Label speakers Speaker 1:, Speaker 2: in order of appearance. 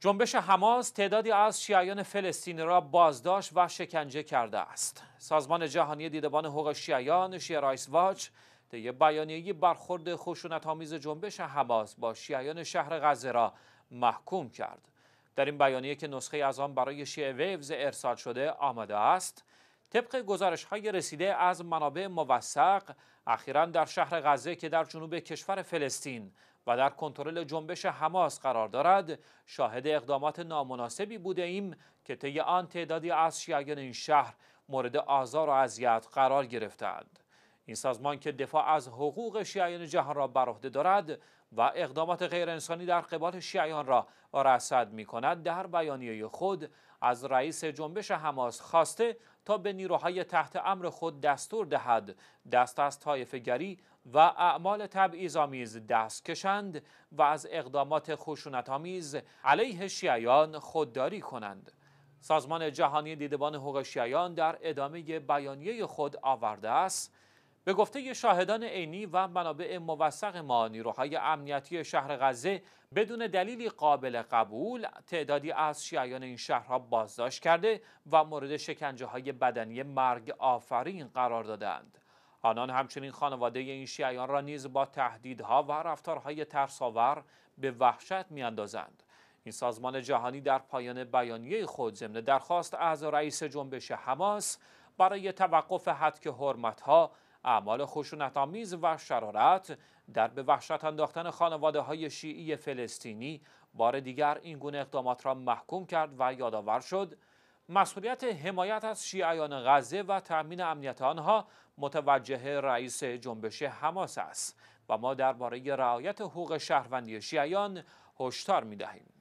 Speaker 1: جنبش حماس تعدادی از شیعیان فلسطینی را بازداشت و شکنجه کرده است. سازمان جهانی دیدبان حقوق شیعیان شیعه رایس واچ طی بیانیه‌ای برخورد آمیز جنبش حماس با شیعیان شهر غزه را محکوم کرد. در این بیانیه که نسخه از آن برای شیعه ویوز ارسال شده آمده است، طبق گزارش های رسیده از منابع موثق اخیرا در شهر غزه که در جنوب کشور فلسطین و در کنترل جنبش حماس قرار دارد شاهد اقدامات نامناسبی بوده ایم که طی آن تعدادی از شیعیان این شهر مورد آزار و اذیت قرار گرفتند این سازمان که دفاع از حقوق شیعیان جهان را بر عهده دارد و اقدامات غیرانسانی در قبال شیعیان را رصد می کند در بیانیه خود از رئیس جنبش حماس خواسته تا به نیروهای تحت امر خود دستور دهد دست از گری و اعمال تبعیض‌آمیز دست کشند و از اقدامات خشونت‌آمیز علیه شیعیان خودداری کنند سازمان جهانی دیدبان حقوق شیعیان در ادامه بیانیه خود آورده است به گفته شاهدان عینی و منابع موثق ما نیروهای امنیتی شهر غزه بدون دلیلی قابل قبول تعدادی از شیعیان این شهرها بازداشت کرده و مورد شکنجه های بدنی مرگ آفرین قرار دادند آنان همچنین خانواده این شیعیان را نیز با تهدیدها و رفتارهای ترسآور به وحشت میاندازند این سازمان جهانی در پایان بیانیه خود ضمن درخواست از رئیس جنبش حماس برای توقف حدک ها، اعمال خشونتآمیز و شرارت در به وحشت انداختن خانواده های شیعی فلسطینی بار دیگر این گونه اقدامات را محکوم کرد و یادآور شد مسئولیت حمایت از شیعیان غزه و تأمین امنیت آنها متوجه رئیس جنبش حماس است و ما درباره رعایت حقوق شهروندی شیعیان هشدار دهیم